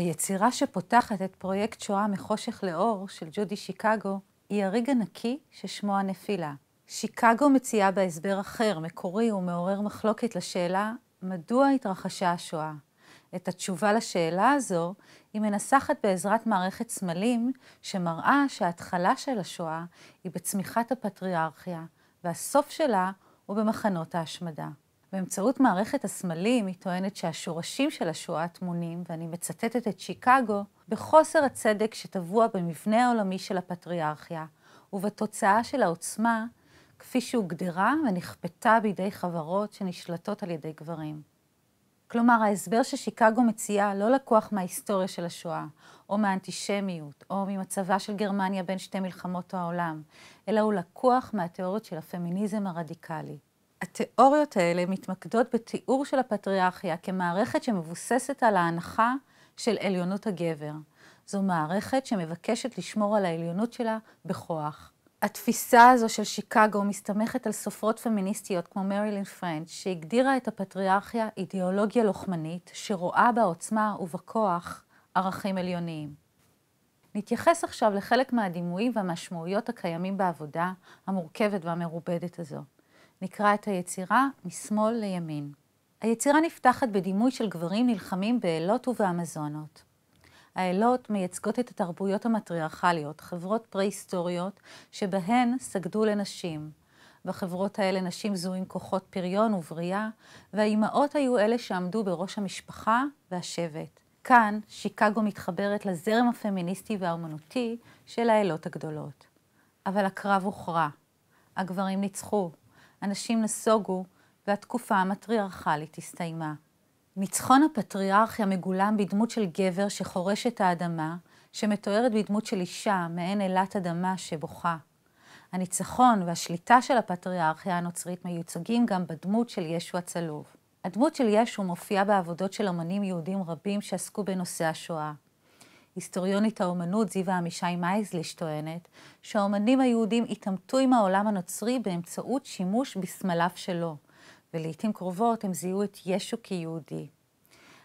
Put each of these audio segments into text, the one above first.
היצירה שפותחת את פרויקט שואה מחושך לאור של ג'ודי שיקגו היא הריג הנקי ששמו הנפילה. שיקגו מציעה בהסבר אחר, מקורי ומעורר מחלוקת לשאלה מדוע התרחשה השואה. את התשובה לשאלה הזו היא מנסחת בעזרת מערכת סמלים שמראה שההתחלה של השואה היא בצמיחת הפטריארכיה והסוף שלה הוא במחנות ההשמדה. באמצעות מערכת הסמלים היא טוענת שהשורשים של השואה טמונים, ואני מצטטת את שיקגו, בחוסר הצדק שטבוע במבנה העולמי של הפטריארכיה, ובתוצאה של העוצמה כפי שהוגדרה ונכפתה בידי חברות שנשלטות על ידי גברים. כלומר, ההסבר ששיקגו מציעה לא לקוח מההיסטוריה של השואה, או מהאנטישמיות, או ממצבה של גרמניה בין שתי מלחמות העולם, אלא הוא לקוח מהתיאוריות של הפמיניזם הרדיקלי. התיאוריות האלה מתמקדות בתיאור של הפטריארכיה כמערכת שמבוססת על ההנחה של עליונות הגבר. זו מערכת שמבקשת לשמור על העליונות שלה בכוח. התפיסה הזו של שיקגו מסתמכת על סופרות פמיניסטיות כמו מרילין פרנץ', שהגדירה את הפטריארכיה אידיאולוגיה לוחמנית, שרואה בעוצמה ובכוח ערכים עליוניים. נתייחס עכשיו לחלק מהדימויים והמשמעויות הקיימים בעבודה המורכבת והמרובדת הזו. נקרא את היצירה משמאל לימין. היצירה נפתחת בדימוי של גברים נלחמים באלות ובאמזונות. האלות מייצגות את התרבויות המטריארכליות, חברות פרה-היסטוריות שבהן סגדו לנשים. בחברות האלה נשים זו עם כוחות פריון ובריאה, והאימהות היו אלה שעמדו בראש המשפחה והשבט. כאן שיקגו מתחברת לזרם הפמיניסטי והאומנותי של האלות הגדולות. אבל הקרב הוכרע. הגברים ניצחו, אנשים נסוגו והתקופה המטריארכלית הסתיימה. ניצחון הפטריארכיה מגולם בדמות של גבר שחורש את האדמה, שמתוארת בדמות של אישה, מעין אלת אדמה שבוכה. הניצחון והשליטה של הפטריארכיה הנוצרית מיוצגים גם בדמות של ישו הצלוב. הדמות של ישו מופיעה בעבודות של אמנים יהודים רבים שעסקו בנושא השואה. היסטוריונית האומנות זיווה עמישי מייזליש טוענת שהאומנים היהודים התעמתו עם העולם הנוצרי באמצעות שימוש בסמליו שלו, ולעיתים קרובות הם זיהו את ישו כיהודי.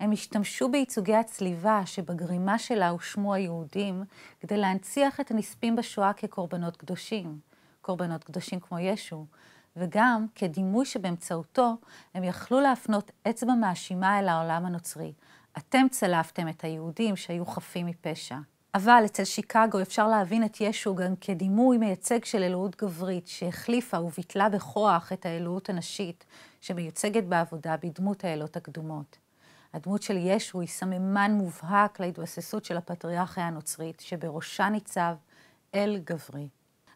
הם השתמשו בייצוגי הצליבה שבגרימה שלה הושמו היהודים כדי להנציח את הנספים בשואה כקורבנות קדושים, קורבנות קדושים כמו ישו, וגם כדימוי שבאמצעותו הם יכלו להפנות אצבע מאשימה אל העולם הנוצרי, אתם צלפתם את היהודים שהיו חפים מפשע. אבל אצל שיקגו אפשר להבין את ישו גם כדימוי מייצג של אלוהות גברית, שהחליפה וביטלה בכוח את האלוהות הנשית, שמיוצגת בעבודה בדמות האלות הקדומות. הדמות של ישו היא סממן מובהק להתבססות של הפטריארכיה הנוצרית, שבראשה ניצב אל גברי.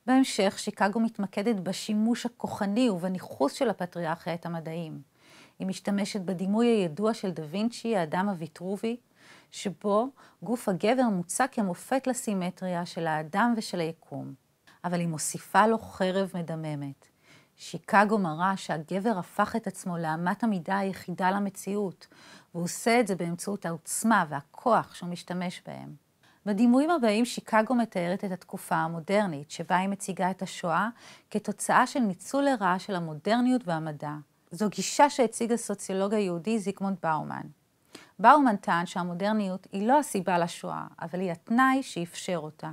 בהמשך, שיקגו מתמקדת בשימוש הכוחני ובניכוס של הפטריארכיה את המדעים. היא משתמשת בדימוי הידוע של דה וינצ'י, האדם הוויטרובי, שבו גוף הגבר מוצג כמופת לסימטריה של האדם ושל היקום. אבל היא מוסיפה לו חרב מדממת. שיקגו מראה שהגבר הפך את עצמו לאמת המידה היחידה למציאות, והוא עושה את זה באמצעות העוצמה והכוח שהוא משתמש בהם. בדימויים הבאים שיקגו מתארת את התקופה המודרנית, שבה היא מציגה את השואה כתוצאה של ניצול לרעה של המודרניות והמדע. זו גישה שהציג הסוציולוג היהודי זיגמונד באומן. באומן טען שהמודרניות היא לא הסיבה לשואה, אבל היא התנאי שאפשר אותה.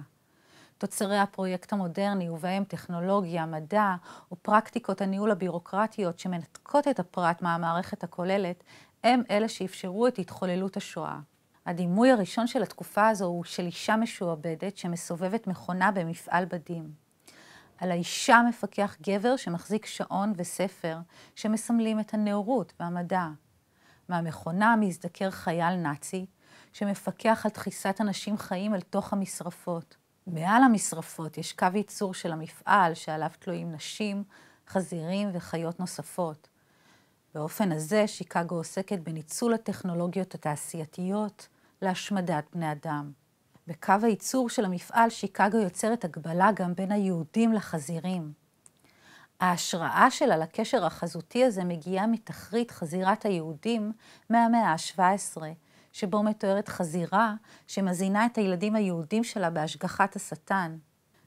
תוצרי הפרויקט המודרני, ובהם טכנולוגיה, מדע ופרקטיקות הניהול הבירוקרטיות שמנתקות את הפרט מהמערכת הכוללת, הם אלה שאפשרו את התחוללות השואה. הדימוי הראשון של התקופה הזו הוא של אישה משועבדת שמסובבת מכונה במפעל בדים. על האישה מפקח גבר שמחזיק שעון וספר שמסמלים את הנאורות והמדע. מהמכונה מזדקר חייל נאצי שמפקח על דחיסת אנשים חיים אל תוך המשרפות. מעל המשרפות יש קו ייצור של המפעל שעליו תלויים נשים, חזירים וחיות נוספות. באופן הזה שיקגו עוסקת בניצול הטכנולוגיות התעשייתיות להשמדת בני אדם. בקו הייצור של המפעל שיקגו יוצרת הגבלה גם בין היהודים לחזירים. ההשראה שלה לקשר החזותי הזה מגיעה מתחרית חזירת היהודים מהמאה ה-17, שבו מתוארת חזירה שמזינה את הילדים היהודים שלה בהשגחת השטן.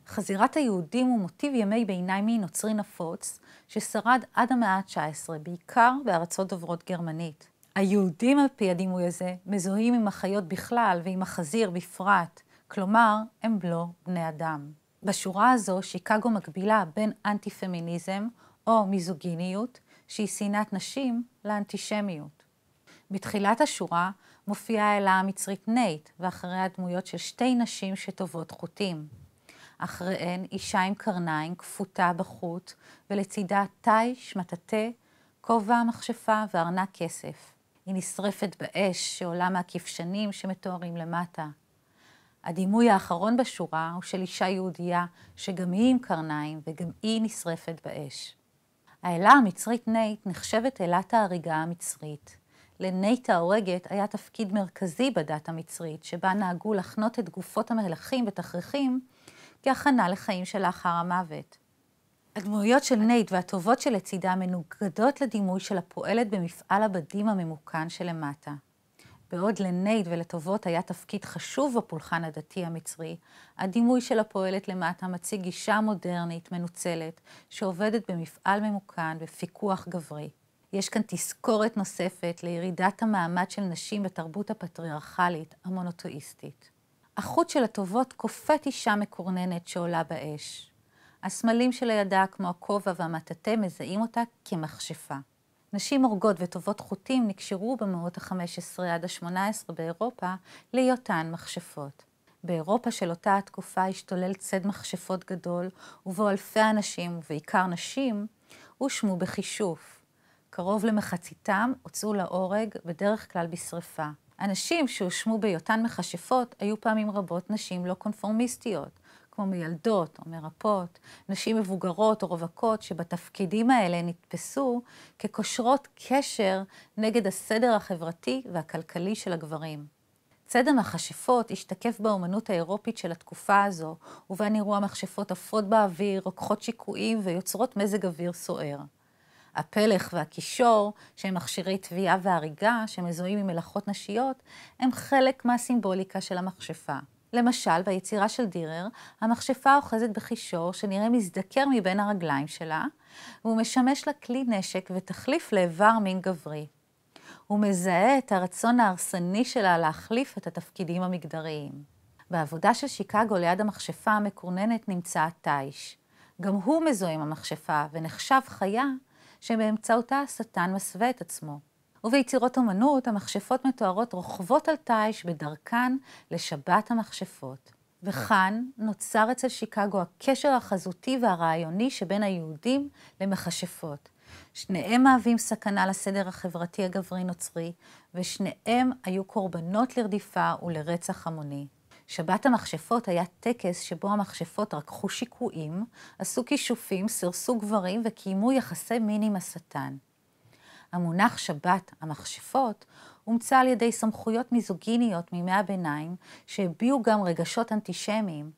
חזירת היהודים הוא מוטיב ימי ביניים מנוצרי נפוץ, ששרד עד המאה ה-19, בעיקר בארצות דוברות גרמנית. היהודים על פי הדימוי הזה מזוהים עם החיות בכלל ועם החזיר בפרט, כלומר, הם לא בני אדם. בשורה הזו שיקגו מקבילה בין אנטי-פמיניזם או מיזוגיניות, שהיא שנאת נשים, לאנטישמיות. בתחילת השורה מופיעה האלה המצרית נייט, ואחריה דמויות של שתי נשים שטובות חוטים. אחריהן אישה עם קרניים כפותה בחוט, ולצידה תיש, מטאטא, כובע, המכשפה וארנק כסף. היא נשרפת באש שעולה מהכבשנים שמתוארים למטה. הדימוי האחרון בשורה הוא של אישה יהודייה שגם היא עם קרניים וגם היא נשרפת באש. האלה המצרית נייט נחשבת אלת ההריגה המצרית. לנייט ההורגת היה תפקיד מרכזי בדת המצרית, שבה נהגו לחנות את גופות המלכים בתכריכים כהכנה לחיים שלאחר המוות. הדמויות של נייט והטובות שלצידה מנוגדות לדימוי של הפועלת במפעל הבדים הממוכן שלמטה. בעוד לנייט ולטובות היה תפקיד חשוב בפולחן הדתי המצרי, הדימוי של הפועלת למטה מציג גישה מודרנית, מנוצלת, שעובדת במפעל ממוכן בפיקוח גברי. יש כאן תזכורת נוספת לירידת המעמד של נשים בתרבות הפטריארכלית המונותואיסטית. החוט של הטובות כופת אישה מקורננת שעולה באש. הסמלים של הידה, כמו הכובע והמטאטה, מזהים אותה כמכשפה. נשים הורגות וטובות חוטים נקשרו במאות ה-15 עד ה-18 באירופה להיותן מכשפות. באירופה של אותה התקופה השתולל צד מכשפות גדול, ובו אלפי אנשים, ובעיקר נשים, הושמו בכישוף. קרוב למחציתם הוצאו להורג, בדרך כלל בשרפה. הנשים שהושמו בהיותן מכשפות היו פעמים רבות נשים לא קונפורמיסטיות, כמו מילדות או מרפאות, נשים מבוגרות או רווקות שבתפקידים האלה נתפסו כקושרות קשר נגד הסדר החברתי והכלכלי של הגברים. צד המכשפות השתקף באמנות האירופית של התקופה הזו, ובה נראו המכשפות עפות באוויר, רוקחות שיקויים ויוצרות מזג אוויר סוער. הפלך והקישור, שהם מכשירי תביעה והריגה, שמזוהים עם מלאכות נשיות, הם חלק מהסימבוליקה של המכשפה. למשל, ביצירה של דירר, המכשפה אוחזת בחישור שנראה מזדקר מבין הרגליים שלה, והוא משמש לה כלי נשק ותחליף לאיבר מין גברי. הוא מזהה את הרצון ההרסני שלה להחליף את התפקידים המגדריים. בעבודה של שיקגו ליד המכשפה המקורננת נמצא הטייש. גם הוא מזוהה עם המכשפה ונחשב חיה שבאמצעותה השטן מסווה את עצמו. וביצירות אמנות, המכשפות מתוארות רוכבות על תיש בדרכן לשבת המכשפות. וכאן נוצר אצל שיקגו הקשר החזותי והרעיוני שבין היהודים למכשפות. שניהם מהווים סכנה לסדר החברתי הגברי-נוצרי, ושניהם היו קורבנות לרדיפה ולרצח המוני. שבת המכשפות היה טקס שבו המכשפות רקחו שיקויים, עשו כישופים, סירסו גברים וקיימו יחסי מין עם השטן. המונח שבת המכשפות הומצא על ידי סמכויות מיזוגיניות מימי הביניים שהביעו גם רגשות אנטישמיים,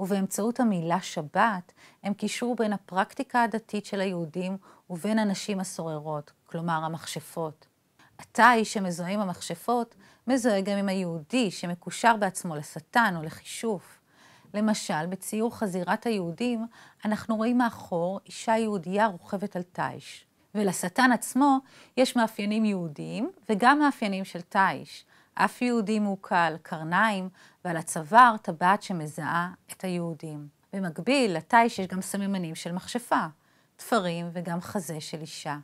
ובאמצעות המילה שבת הם קישרו בין הפרקטיקה הדתית של היהודים ובין הנשים הסוררות, כלומר המכשפות. התאי שמזוהה עם המכשפות מזוהה גם עם היהודי שמקושר בעצמו לשטן או לכישוף. למשל, בציור חזירת היהודים אנחנו רואים מאחור אישה יהודייה רוכבת על תיש. ולשטן עצמו יש מאפיינים יהודיים וגם מאפיינים של תיש. אף יהודי מוכה קרניים ועל הצוואר טבעת שמזהה את היהודים. במקביל, לתיש יש גם סממנים של מכשפה, תפרים וגם חזה של אישה.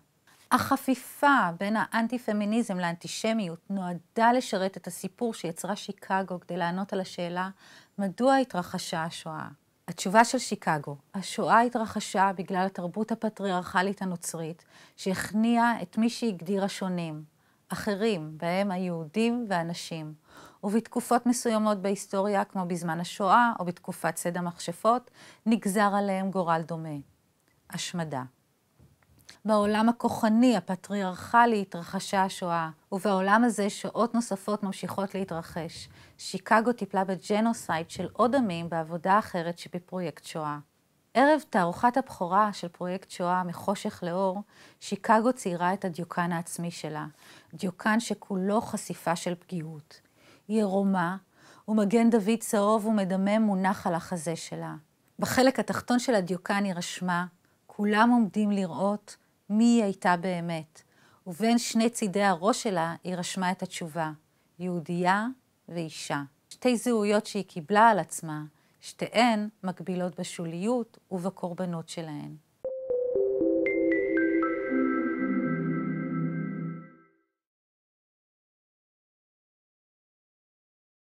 החפיפה בין האנטי-פמיניזם לאנטישמיות נועדה לשרת את הסיפור שיצרה שיקגו כדי לענות על השאלה מדוע התרחשה השואה. התשובה של שיקגו, השואה התרחשה בגלל התרבות הפטריארכלית הנוצרית, שהכניעה את מי שהגדירה שונים, אחרים, בהם היהודים והנשים, ובתקופות מסוימות בהיסטוריה, כמו בזמן השואה או בתקופת סד המכשפות, נגזר עליהם גורל דומה, השמדה. בעולם הכוחני, הפטריארכלי, התרחשה השואה, ובעולם הזה שעות נוספות ממשיכות להתרחש. שיקגו טיפלה בג'נוסייד של עוד עמים בעבודה אחרת שבפרויקט שואה. ערב תערוכת הבכורה של פרויקט שואה מחושך לאור, שיקגו ציירה את הדיוקן העצמי שלה, דיוקן שכולו חשיפה של פגיעות. היא עירומה, ומגן דוד צהוב ומדמם מונח על החזה שלה. בחלק התחתון של הדיוקן היא רשמה, כולם עומדים לראות מי היא הייתה באמת, ובין שני צידי הראש שלה היא רשמה את התשובה, יהודייה ואישה. שתי זהויות שהיא קיבלה על עצמה, שתיהן מקבילות בשוליות ובקורבנות שלהן.